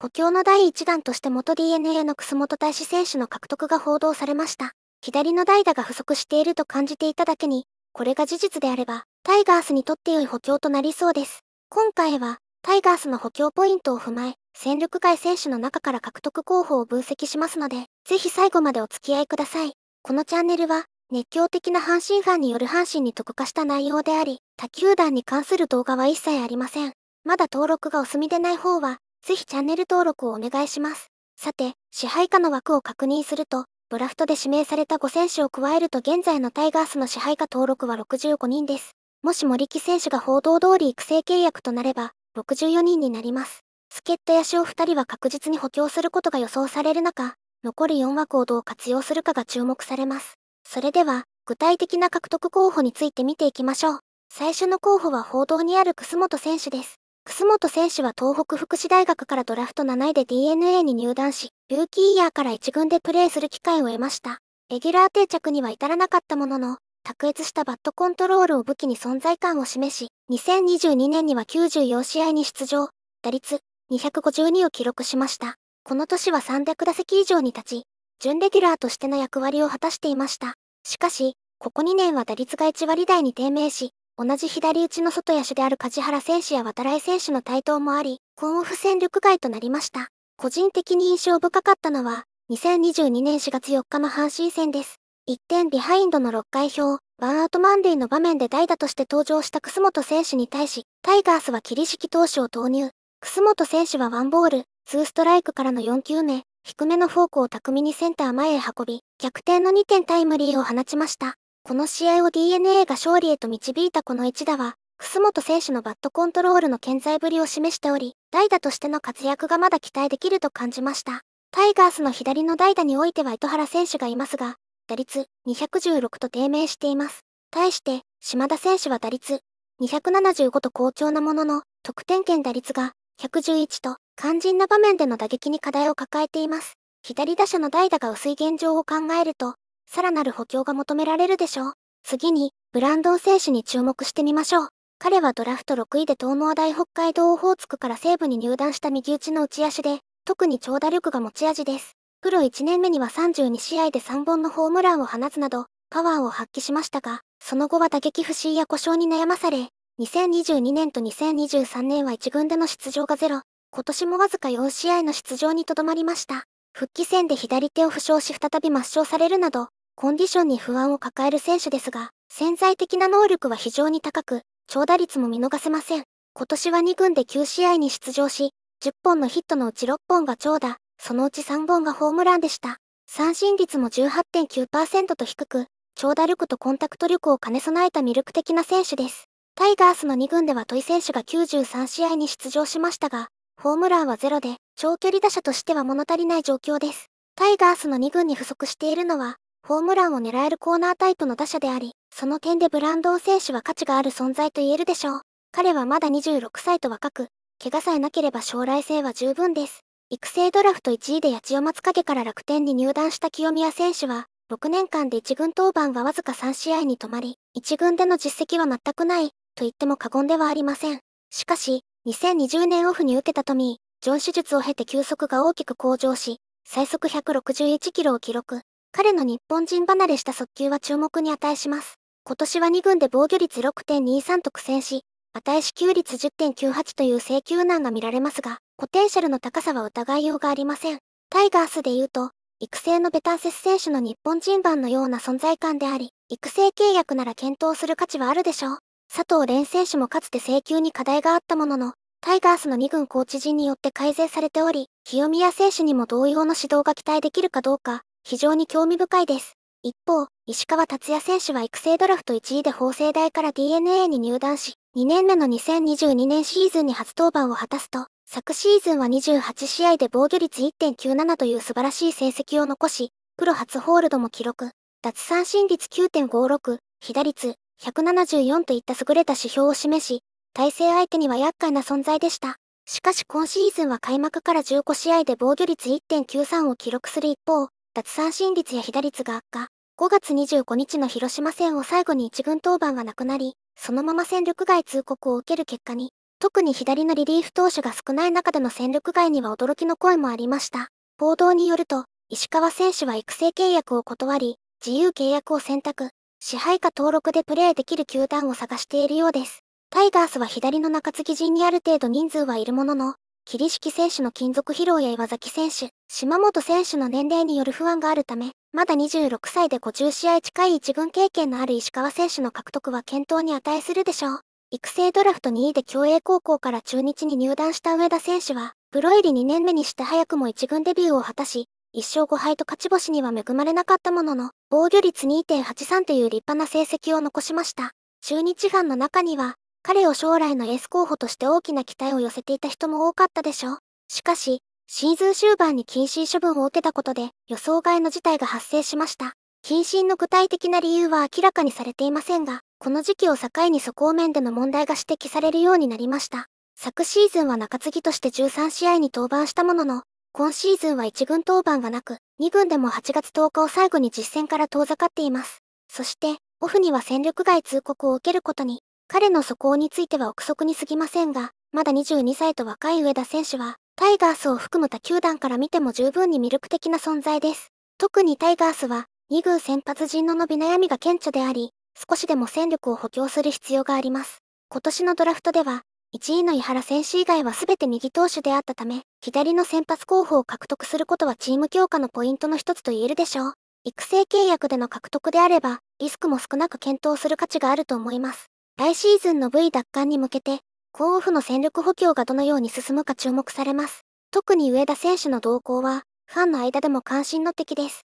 補強の第1弾として元 DNA の楠本大志選手の獲得が報道されました。左の代打が不足していると感じていただけに、これが事実であれば、タイガースにとって良い補強となりそうです。今回は、タイガースの補強ポイントを踏まえ、戦力外選手の中から獲得候補を分析しますので、ぜひ最後までお付き合いください。このチャンネルは、熱狂的な阪神ファンによる阪神に特化した内容であり、他球団に関する動画は一切ありません。まだ登録がお済みでない方は、ぜひチャンネル登録をお願いします。さて、支配下の枠を確認すると、ドラフトで指名された5選手を加えると現在のタイガースの支配下登録は65人です。もし森木選手が報道通り育成契約となれば、64人になります。助っ人やしを2人は確実に補強することが予想される中、残り4枠をどう活用するかが注目されます。それでは、具体的な獲得候補について見ていきましょう。最初の候補は報道にある楠本選手です。楠本選手は東北福祉大学からドラフト7位で DNA に入団し、ルーキーイヤーから1軍でプレーする機会を得ました。レギュラー定着には至らなかったものの、卓越したバットコントロールを武器に存在感を示し、2022年には94試合に出場、打率252を記録しました。この年は300打席以上に立ち、準レギュラーとしての役割を果たしていました。しかし、ここ2年は打率が1割台に低迷し、同じ左打ちの外野手である梶原選手や渡来選手の台頭もあり、コンオフ戦力外となりました。個人的に印象深かったのは、2022年4月4日の阪神戦です。1点ビハインドの6回表、ワンアウト満塁の場面で代打として登場した楠本選手に対し、タイガースは霧式投手を投入。楠本選手はワンボール、ツーストライクからの4球目、低めのフォークを巧みにセンター前へ運び、逆転の2点タイムリーを放ちました。この試合を DNA が勝利へと導いたこの一打は、楠本選手のバットコントロールの健在ぶりを示しており、代打としての活躍がまだ期待できると感じました。タイガースの左の代打においては糸原選手がいますが、打率216と低迷しています。対して、島田選手は打率275と好調なものの、得点圏打率が111と、肝心な場面での打撃に課題を抱えています。左打者の代打が薄い現状を考えると、さらなる補強が求められるでしょう。次に、ブランドン選手に注目してみましょう。彼はドラフト6位で東農大北海道オホーツクから西部に入団した右打ちの打ち足で、特に長打力が持ち味です。プロ1年目には32試合で3本のホームランを放つなど、パワーを発揮しましたが、その後は打撃不振や故障に悩まされ、2022年と2023年は1軍での出場がゼロ、今年もわずか4試合の出場にとどまりました。復帰戦で左手を負傷し再び抹消されるなど、コンディションに不安を抱える選手ですが、潜在的な能力は非常に高く、長打率も見逃せません。今年は2軍で9試合に出場し、10本のヒットのうち6本が長打、そのうち3本がホームランでした。三振率も18.9%と低く、長打力とコンタクト力を兼ね備えた魅力的な選手です。タイガースの2軍では土井選手が93試合に出場しましたが、ホームランはゼロで、長距離打者としては物足りない状況です。タイガースの2軍に不足しているのは、ホームランを狙えるコーナータイプの打者であり、その点でブランドー選手は価値がある存在と言えるでしょう。彼はまだ26歳と若く、怪我さえなければ将来性は十分です。育成ドラフト1位で八千代松影から楽天に入団した清宮選手は、6年間で1軍登板はわずか3試合に止まり、1軍での実績は全くない、と言っても過言ではありません。しかし、2020年オフに受けたトミー、ジョン手術を経て球速が大きく向上し、最速161キロを記録。彼の日本人離れした速球は注目に値します。今年は2軍で防御率6.23と苦戦し、値支給率10.98という請求難が見られますが、ポテンシャルの高さは疑いようがありません。タイガースで言うと、育成のベタンセス選手の日本人版のような存在感であり、育成契約なら検討する価値はあるでしょう。佐藤蓮選手もかつて請求に課題があったものの、タイガースの2軍コーチ陣によって改善されており、清宮選手にも同様の指導が期待できるかどうか、非常に興味深いです。一方、石川達也選手は育成ドラフト1位で法政大から DNA に入団し、2年目の2022年シーズンに初登板を果たすと、昨シーズンは28試合で防御率1.97という素晴らしい成績を残し、プロ初ホールドも記録、奪三振率9.56、被打率174といった優れた指標を示し、対戦相手には厄介な存在でした。しかし今シーズンは開幕から15試合で防御率1.93を記録する一方、奪三振率や被打率が悪化。5月25日の広島戦を最後に1軍登板はなくなり、そのまま戦力外通告を受ける結果に、特に左のリリーフ投手が少ない中での戦力外には驚きの声もありました。報道によると、石川選手は育成契約を断り、自由契約を選択、支配下登録でプレーできる球団を探しているようです。タイガースは左の中継ぎ陣にある程度人数はいるものの、桐敷選手の金属疲労や岩崎選手、島本選手の年齢による不安があるため、まだ26歳で50試合近い1軍経験のある石川選手の獲得は検討に値するでしょう。育成ドラフト2位で競泳高校から中日に入団した上田選手は、プロ入り2年目にして早くも1軍デビューを果たし、1勝5敗と勝ち星には恵まれなかったものの、防御率2.83という立派な成績を残しました。中日ファンの中には、彼を将来のエース候補として大きな期待を寄せていた人も多かったでしょう。しかし、シーズン終盤に謹慎処分を受けたことで予想外の事態が発生しました。謹慎の具体的な理由は明らかにされていませんが、この時期を境に素行面での問題が指摘されるようになりました。昨シーズンは中継ぎとして13試合に登板したものの、今シーズンは1軍登板がなく、2軍でも8月10日を最後に実戦から遠ざかっています。そして、オフには戦力外通告を受けることに、彼の素行については憶測に過ぎませんが、まだ22歳と若い上田選手は、タイガースを含む他球団から見ても十分に魅力的な存在です。特にタイガースは、2軍先発陣の伸び悩みが顕著であり、少しでも戦力を補強する必要があります。今年のドラフトでは、1位の井原選手以外は全て右投手であったため、左の先発候補を獲得することはチーム強化のポイントの一つと言えるでしょう。育成契約での獲得であれば、リスクも少なく検討する価値があると思います。来シーズンの V 奪還に向けて、高オフの戦力補強がどのように進むか注目されます。特に上田選手の動向は、ファンの間でも関心の敵です。